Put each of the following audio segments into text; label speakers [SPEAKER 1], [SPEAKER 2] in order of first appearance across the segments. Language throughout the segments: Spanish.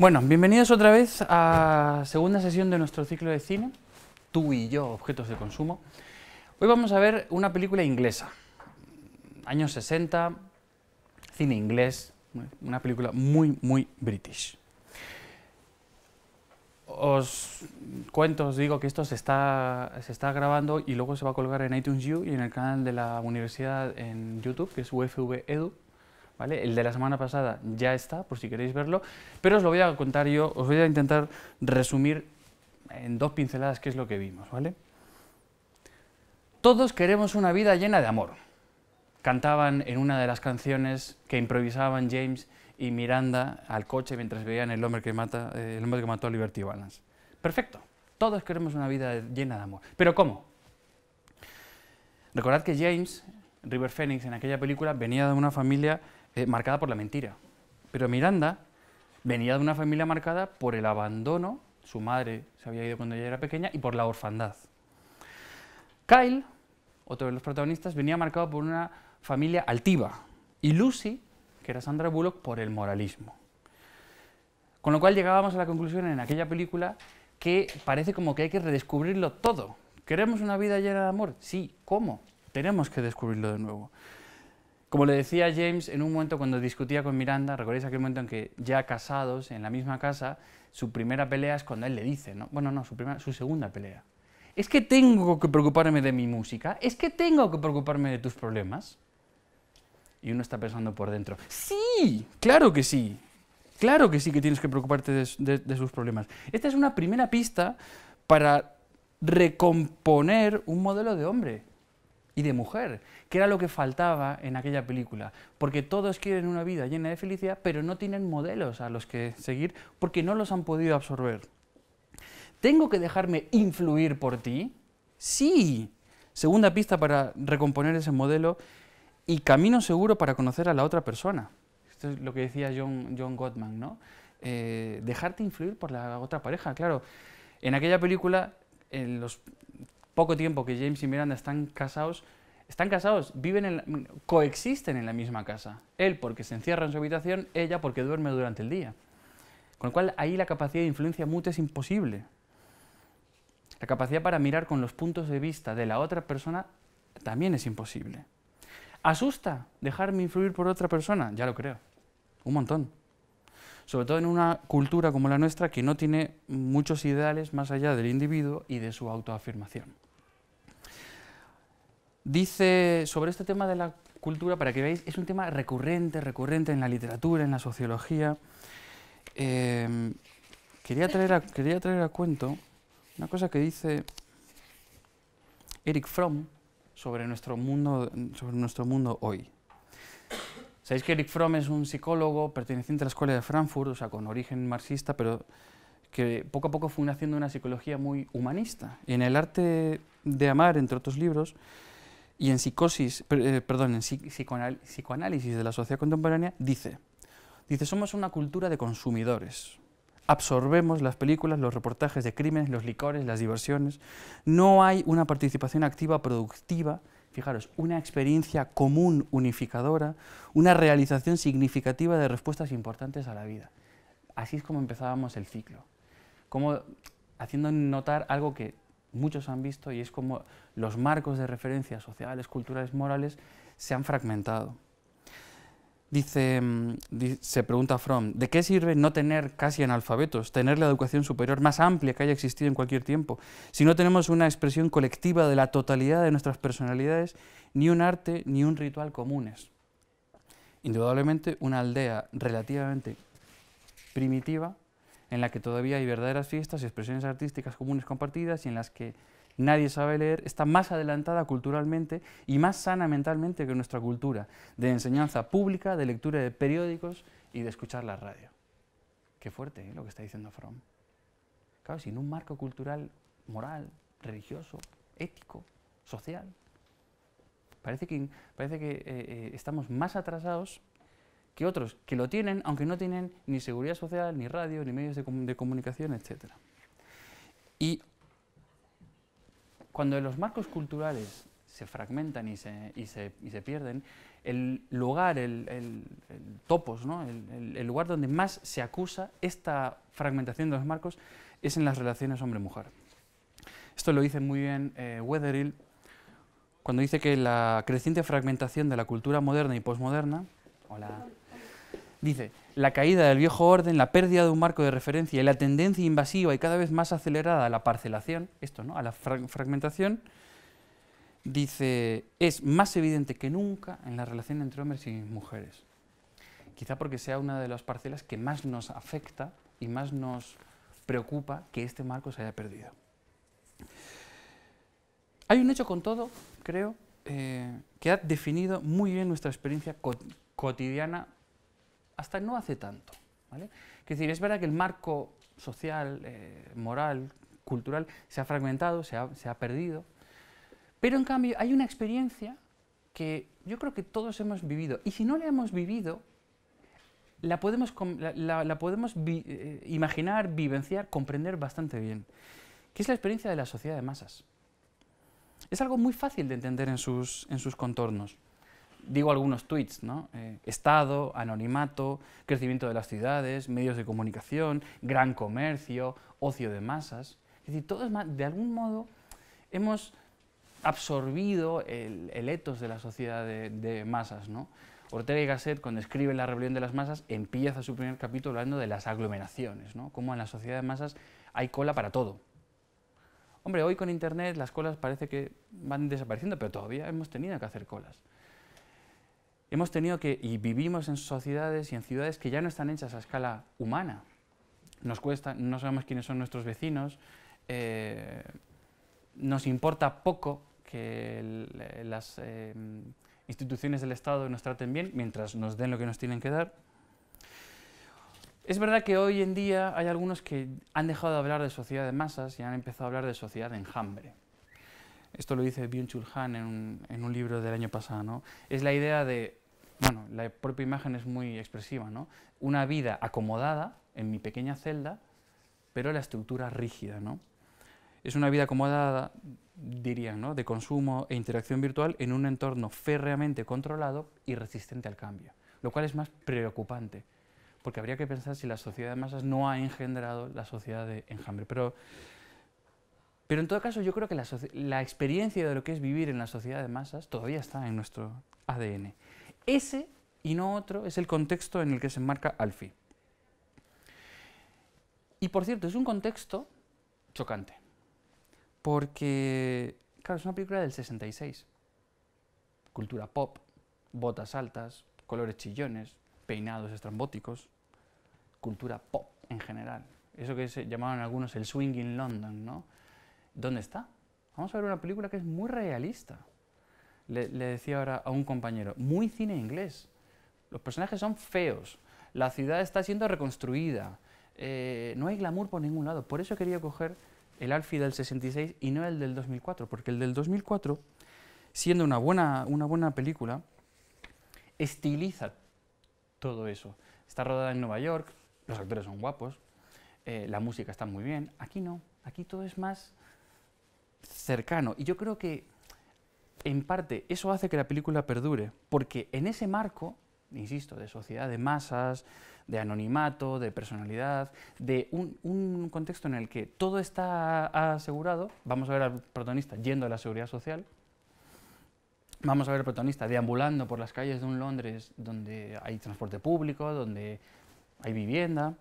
[SPEAKER 1] Bueno, bienvenidos otra vez a segunda sesión de nuestro ciclo de cine, tú y yo, objetos de consumo. Hoy vamos a ver una película inglesa, años 60, cine inglés, una película muy, muy british. Os cuento, os digo que esto se está, se está grabando y luego se va a colgar en iTunes U y en el canal de la universidad en YouTube, que es UFV Edu. El de la semana pasada ya está, por si queréis verlo, pero os lo voy a contar yo, os voy a intentar resumir en dos pinceladas qué es lo que vimos, ¿vale? Todos queremos una vida llena de amor. Cantaban en una de las canciones que improvisaban James y Miranda al coche mientras veían El hombre que, mata, eh, el hombre que mató a Liberty Balance. Perfecto, todos queremos una vida llena de amor. ¿Pero cómo? Recordad que James, River Phoenix en aquella película, venía de una familia eh, marcada por la mentira. Pero Miranda venía de una familia marcada por el abandono, su madre se había ido cuando ella era pequeña, y por la orfandad. Kyle, otro de los protagonistas, venía marcado por una familia altiva, y Lucy, que era Sandra Bullock, por el moralismo. Con lo cual llegábamos a la conclusión en aquella película que parece como que hay que redescubrirlo todo. ¿Queremos una vida llena de amor? Sí, ¿cómo? Tenemos que descubrirlo de nuevo. Como le decía James en un momento cuando discutía con Miranda, recordáis aquel momento en que ya casados, en la misma casa, su primera pelea es cuando él le dice, ¿no? bueno, no, su, primera, su segunda pelea. Es que tengo que preocuparme de mi música, es que tengo que preocuparme de tus problemas. Y uno está pensando por dentro, sí, claro que sí, claro que sí que tienes que preocuparte de, de sus problemas. Esta es una primera pista para recomponer un modelo de hombre y de mujer, que era lo que faltaba en aquella película, porque todos quieren una vida llena de felicidad, pero no tienen modelos a los que seguir porque no los han podido absorber. ¿Tengo que dejarme influir por ti? Sí. Segunda pista para recomponer ese modelo y camino seguro para conocer a la otra persona. Esto es lo que decía John, John Gottman, ¿no? Eh, dejarte influir por la otra pareja, claro. En aquella película, en los, poco tiempo que James y Miranda están casados, están casados, viven en coexisten en la misma casa. Él porque se encierra en su habitación, ella porque duerme durante el día. Con lo cual ahí la capacidad de influencia mutua es imposible. La capacidad para mirar con los puntos de vista de la otra persona también es imposible. ¿Asusta dejarme influir por otra persona? Ya lo creo. Un montón sobre todo en una cultura como la nuestra que no tiene muchos ideales más allá del individuo y de su autoafirmación. Dice sobre este tema de la cultura, para que veáis, es un tema recurrente, recurrente en la literatura, en la sociología. Em, quería, traer a, quería a cuento una cosa que dice Eric Fromm sobre nuestro mundo, sobre nuestro mundo hoy. Sabéis que Eric Fromm es un psicólogo perteneciente a la Escuela de Frankfurt, o sea, con origen marxista, pero que poco a poco fue haciendo una psicología muy humanista. en El arte de amar, entre otros libros, y en psicosis, eh, perdón, en psicoanálisis de la sociedad contemporánea, dice, dice, somos una cultura de consumidores. Absorbemos las películas, los reportajes de crímenes, los licores, las diversiones. No hay una participación activa productiva Fijaros, una experiencia común unificadora, una realización significativa de respuestas importantes a la vida. Así es como empezábamos el ciclo. Como haciendo notar algo que muchos han visto y es como los marcos de referencia sociales, culturales, morales se han fragmentado. Dice, mm, se pregunta Fromm, ¿de qué sirve no tener casi analfabetos, tener la educación superior más amplia que haya existido en cualquier tiempo, si no tenemos una expresión colectiva de la totalidad de nuestras personalidades, ni un arte ni un ritual comunes? Indudablemente una aldea relativamente primitiva en la que todavía hay verdaderas fiestas y expresiones artísticas comunes compartidas y en las que nadie sabe leer, está más adelantada culturalmente y más sana mentalmente que nuestra cultura de enseñanza pública, de lectura de periódicos y de escuchar la radio. Qué fuerte ¿eh? lo que está diciendo Fromm. Claro, sin un marco cultural, moral, religioso, ético, social. Parece que, parece que eh, eh, estamos más atrasados que otros que lo tienen, aunque no tienen ni seguridad social, ni radio, ni medios de, comunicación, etc. Y cuando los marcos culturales se fragmentan y se, pierden, el lugar, el, topos, el, lugar donde más se acusa esta fragmentación de los marcos es en las relaciones hombre-mujer. Esto lo dice muy bien eh, Wetherill cuando dice que la creciente fragmentación de la cultura moderna y posmoderna, o Dice, la caída del viejo orden, la pérdida de un marco de referencia y la tendencia invasiva y cada vez más acelerada a la parcelación, esto, ¿no? a la fragmentación, dice, es más evidente que nunca en la relación entre hombres y mujeres. Quizá porque sea una de las parcelas que más nos afecta y más nos preocupa que este marco se haya perdido. Hay un hecho con todo, creo, eh, que ha definido muy bien nuestra experiencia cotidiana hasta no hace tanto. ¿vale? Es decir, es verdad que el marco social, eh, moral, cultural se ha fragmentado, se ha, perdido, pero en cambio hay una experiencia que yo creo que todos hemos vivido, y si no la hemos vivido, la podemos, eh, imaginar, vivenciar, comprender bastante bien, que es la experiencia de la sociedad de masas. Es algo muy fácil de entender en sus contornos digo algunos tweets, ¿no? Eh, estado, anonimato, crecimiento de las ciudades, medios de comunicación, gran comercio, ocio de masas. Es decir, todos de algún modo hemos absorbido el, etos de la sociedad de, masas. ¿no? Ortega y Gasset, cuando escribe La rebelión de las masas, empieza su primer capítulo hablando de las aglomeraciones, ¿no? cómo en la sociedad de masas hay cola para todo. Hombre, hoy con Internet las colas parece que van desapareciendo, pero todavía hemos tenido que hacer colas hemos tenido que, y vivimos en sociedades y en ciudades que ya no están hechas a escala humana. Nos cuesta, no sabemos quiénes son nuestros vecinos, eh, nos importa poco que eh, las em, instituciones del Estado nos traten bien mientras nos den lo que nos tienen que dar. Es verdad que hoy en día hay algunos que han dejado de hablar de sociedad de masas y han empezado a hablar de sociedad de enjambre. Esto lo dice Byung-Chul Han en un, libro del año pasado. Es la idea de bueno, la propia imagen es muy expresiva, ¿no? Una vida acomodada en mi pequeña celda, pero la estructura rígida, ¿no? Es una vida acomodada, dirían, ¿no? de consumo e interacción virtual en un entorno férreamente controlado y resistente al cambio, lo cual es más preocupante, porque habría que pensar si la sociedad de masas no ha engendrado la sociedad de enjambre. Pero, pero en todo caso yo creo que la experiencia de lo que es vivir en la sociedad de masas todavía está en nuestro ADN. Ese y no otro es el contexto en el que se enmarca Alfie. Y por cierto, es un contexto chocante, porque, claro, es una película del 66. Cultura pop, botas altas, colores chillones, peinados estrambóticos, cultura pop en general. Eso que se llamaban algunos el swing in London, ¿no? ¿Dónde está? Vamos a ver una película que es muy realista, le, decía ahora a un compañero, muy cine inglés. Los personajes son feos, la ciudad está siendo reconstruida, eh, no hay glamour por ningún lado. Por eso quería coger el Alfie del 66 y no el del 2004, porque el del 2004, siendo una buena, una buena película, estiliza todo eso. Está rodada en Nueva York, los actores son guapos, eh, la música está muy bien. Aquí no, aquí todo es más cercano. Y yo creo que en parte eso hace que la película perdure, porque en ese marco, insisto, de sociedad de masas, de anonimato, de personalidad, de un, contexto en el que todo está asegurado, vamos a ver al protagonista yendo a la seguridad social, vamos a ver al protagonista deambulando por las calles de un Londres donde hay transporte público, donde hay vivienda.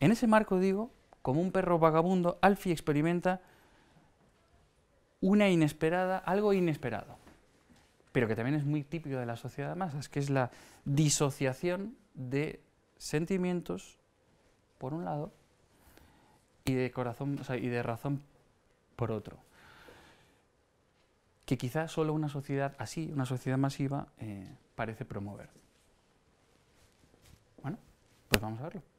[SPEAKER 1] En ese marco, digo, como un perro vagabundo, Alfie experimenta una inesperada, algo inesperado, pero que también es muy típico de la sociedad de masas, que es la disociación de sentimientos, por un lado, y de, corazón, y de razón, por otro. Que quizás solo una sociedad así, una sociedad masiva, eh, parece promover. Bueno, pues vamos a verlo.